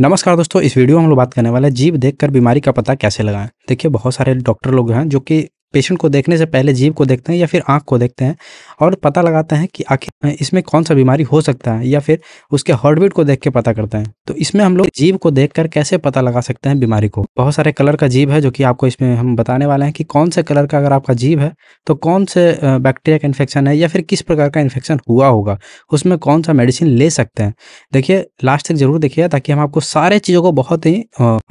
नमस्कार दोस्तों इस वीडियो में हम लोग बात करने वाले हैं जीव देखकर बीमारी का पता कैसे लगाएं देखिए बहुत सारे डॉक्टर लोग हैं जो कि पेशेंट को देखने से पहले जीव को देखते हैं या फिर आँख को देखते हैं और पता लगाते हैं कि आखिर इसमें कौन सा बीमारी हो सकता है या फिर उसके हार्टबीट को देख के पता करते हैं तो इसमें हम लोग जीव को देख कर कैसे पता लगा सकते हैं बीमारी को बहुत सारे कलर का जीव है जो कि आपको इसमें हम बताने वाले हैं कि कौन से कलर का अगर आपका जीव है तो कौन से बैक्टीरिया का इन्फेक्शन है या फिर किस प्रकार का इन्फेक्शन हुआ होगा उसमें कौन सा मेडिसिन ले सकते हैं देखिए लास्ट तक जरूर देखिए ताकि हम आपको सारे चीज़ों को बहुत ही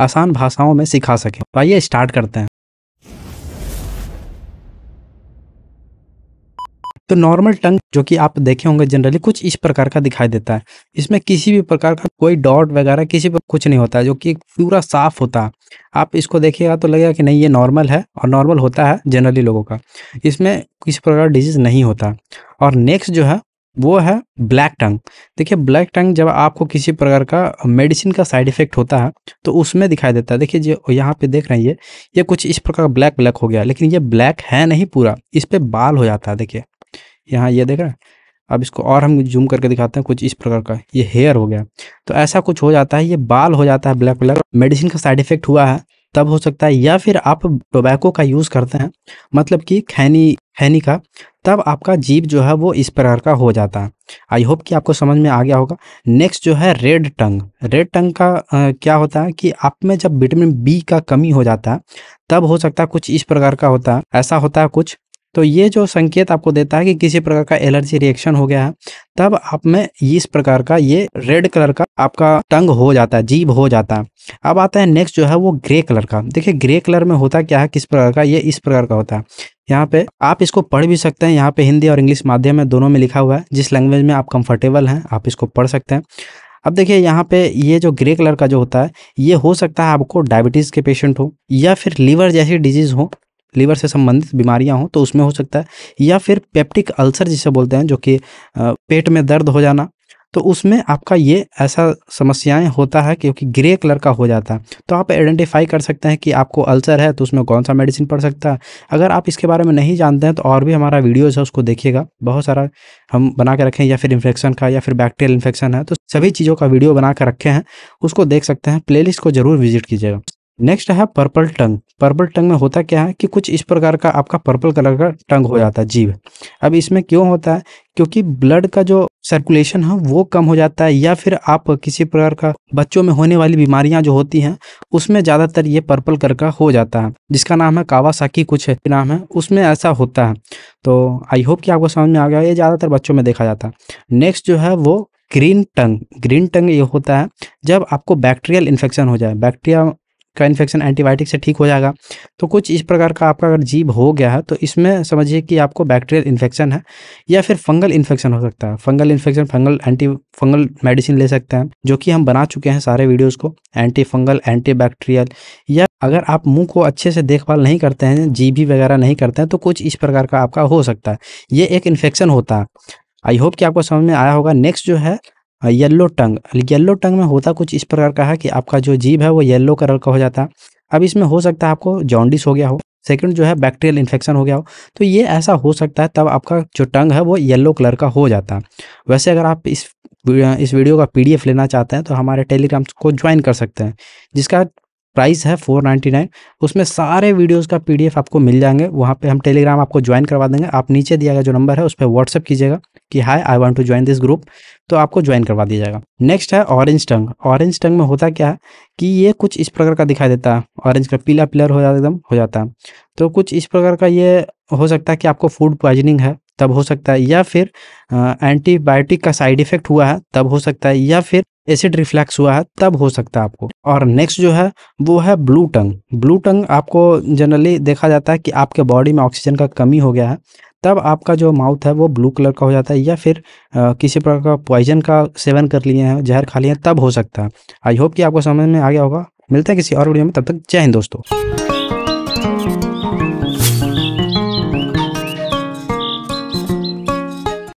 आसान भाषाओं में सिखा सकें तो आइए स्टार्ट करते हैं तो नॉर्मल टंग जो कि आप देखे होंगे जनरली कुछ इस प्रकार का दिखाई देता है इसमें किसी भी प्रकार का कोई डॉट वगैरह किसी पर कुछ नहीं होता है जो कि पूरा साफ होता है आप इसको देखिएगा तो लगेगा कि नहीं ये नॉर्मल है और नॉर्मल होता है जनरली लोगों का इसमें किसी प्रकार डिजीज नहीं होता और नेक्स्ट जो है वो है ब्लैक टंग देखिए ब्लैक टंग जब आपको किसी प्रकार का मेडिसिन का साइड इफेक्ट होता है तो उसमें दिखाई देता है देखिए जो यहाँ पे देख रहे हैं ये ये कुछ इस प्रकार ब्लैक ब्लैक हो गया लेकिन ये ब्लैक है नहीं पूरा इस पर बाल हो जाता है देखिए यहाँ ये देख रहे हैं अब इसको और हम जूम करके दिखाते हैं कुछ इस प्रकार का ये हेयर हो गया तो ऐसा कुछ हो जाता है ये बाल हो जाता है ब्लैक कलर मेडिसिन का साइड इफेक्ट हुआ है तब हो सकता है या फिर आप टोबैको का यूज़ करते हैं मतलब कि खैनी खैनी का तब आपका जीप जो है वो इस प्रकार का हो जाता है आई होप कि आपको समझ में आ गया होगा नेक्स्ट जो है रेड टंग रेड टंग का आ, क्या होता है कि आप में जब विटामिन बी का कमी हो जाता है तब हो सकता है कुछ इस प्रकार का होता है ऐसा होता है कुछ तो ये जो संकेत आपको देता है कि किसी प्रकार का एलर्जी रिएक्शन हो गया है तब आप में इस प्रकार का ये रेड कलर का आपका टंग हो जाता है जीभ हो जाता है अब आता है नेक्स्ट जो है वो ग्रे कलर का देखिए ग्रे कलर में होता क्या है किस प्रकार का ये इस प्रकार का होता है यहाँ पे आप इसको पढ़ भी सकते हैं यहाँ पे हिंदी और इंग्लिश माध्यम में दोनों में लिखा हुआ है जिस लैंग्वेज में आप कंफर्टेबल हैं आप इसको पढ़ सकते हैं अब देखिए यहाँ पे ये जो ग्रे कलर का जो होता है ये हो सकता है आपको डायबिटीज़ के पेशेंट हो या फिर लीवर जैसी डिजीज़ हो लीवर से संबंधित बीमारियां हों तो उसमें हो सकता है या फिर पेप्टिक अल्सर जिसे बोलते हैं जो कि पेट में दर्द हो जाना तो उसमें आपका ये ऐसा समस्याएं होता है क्योंकि ग्रे कलर का हो जाता है तो आप आइडेंटिफाई कर सकते हैं कि आपको अल्सर है तो उसमें कौन सा मेडिसिन पड़ सकता है अगर आप इसके बारे में नहीं जानते हैं तो और भी हमारा वीडियोज़ है उसको देखिएगा बहुत सारा हम बना के रखें या फिर इन्फेक्शन का या फिर बैक्टीरियल इन्फेक्शन है तो सभी चीज़ों का वीडियो बना कर रखे हैं उसको देख सकते हैं प्ले को ज़रूर विजिट कीजिएगा नेक्स्ट है पर्पल टंग पर्पल टंग में होता क्या है कि कुछ इस प्रकार का आपका पर्पल कलर का टंग हो जाता है जीव अब इसमें क्यों होता है क्योंकि ब्लड का जो सर्कुलेशन है वो कम हो जाता है या फिर आप किसी प्रकार का बच्चों में होने वाली बीमारियां जो होती हैं उसमें ज़्यादातर ये पर्पल कलर का हो जाता है जिसका नाम है कावासाकी कुछ है, नाम है उसमें ऐसा होता है तो आई होप कि आपको समझ में आ गया ये ज़्यादातर बच्चों में देखा जाता है नेक्स्ट जो है वो ग्रीन टंग ग्रीन टंग ये होता है जब आपको बैक्टीरियल इन्फेक्शन हो जाए बैक्टीरिया का इन्फेक्शन एंटीबायोटिक से ठीक हो जाएगा तो कुछ इस प्रकार का आपका अगर जीव हो गया है तो इसमें समझिए कि आपको बैक्टीरियल इन्फेक्शन है या फिर फंगल इन्फेक्शन हो सकता है fungal infection fungal anti fungal medicine ले सकते हैं जो कि हम बना चुके हैं सारे वीडियोज़ को एंटी फंगल एंटी बैक्टीरियल या अगर आप मुंह को अच्छे से देखभाल नहीं करते हैं भी वगैरह नहीं करते हैं तो कुछ इस प्रकार का आपका हो सकता है ये एक इन्फेक्शन होता है आई होप कि आपको समझ में आया होगा नेक्स्ट जो है येल्लो टंग येल्लो टंग में होता कुछ इस प्रकार का है कि आपका जो जीभ है वो येल्लो कलर का हो जाता है अब इसमें हो सकता है आपको जॉन्डिस हो गया हो सेकंड जो है बैक्टीरियल इन्फेक्शन हो गया हो तो ये ऐसा हो सकता है तब आपका जो टंग है वो येल्लो कलर का हो जाता है वैसे अगर आप इस इस वीडियो का पीडीएफ लेना चाहते हैं तो हमारे टेलीग्राम को ज्वाइन कर सकते हैं जिसका प्राइस है फोर नाइन्टी नाइन उसमें सारे वीडियोस का पीडीएफ आपको मिल जाएंगे वहाँ पे हम टेलीग्राम आपको ज्वाइन करवा देंगे आप नीचे दिया गया जो नंबर है उस पर व्हाट्सअप कीजिएगा कि hi I want to join this group तो आपको ज्वाइन करवा दिया जाएगा नेक्स्ट है ऑरेंज टंग ऑरेंज टंग में होता क्या है कि ये कुछ इस प्रकार का दिखाई देता है ऑरेंज का पीला पिलर हो जाता एकदम हो जाता है तो कुछ इस प्रकार का ये हो सकता है कि आपको फूड पॉइजनिंग है तब हो सकता है या फिर एंटीबायोटिक का साइड इफेक्ट हुआ है तब हो सकता है या फिर एसिड रिफ्लैक्स हुआ है तब हो सकता है आपको और नेक्स्ट जो है वो है ब्लू टंग ब्लू टंग आपको जनरली देखा जाता है कि आपके बॉडी में ऑक्सीजन का कमी हो गया है तब आपका जो माउथ है वो ब्लू कलर का हो जाता है या फिर आ, किसी प्रकार का पॉइजन का सेवन कर लिए हैं जहर खा लिए हैं तब हो सकता है आई होप कि आपको समझ में आ गया होगा मिलते हैं किसी और वीडियो में तब तक जय हिंद दोस्तों